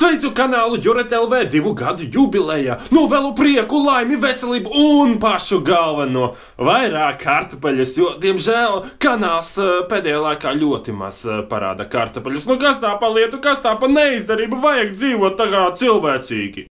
Sveicu kanālu Jurek LV divu gadu jubilejā! Novēlu prieku, laimi, veselību un pašu galveno! Vairāk kartupeļus, jo, diemžēl, kanāls eh, pēdējā laikā ļoti maz eh, parāda kartupeļus. Nu, kas tā pa lietu, kas tā pa neizdarību, vajag dzīvot tā kā cilvēcīgi!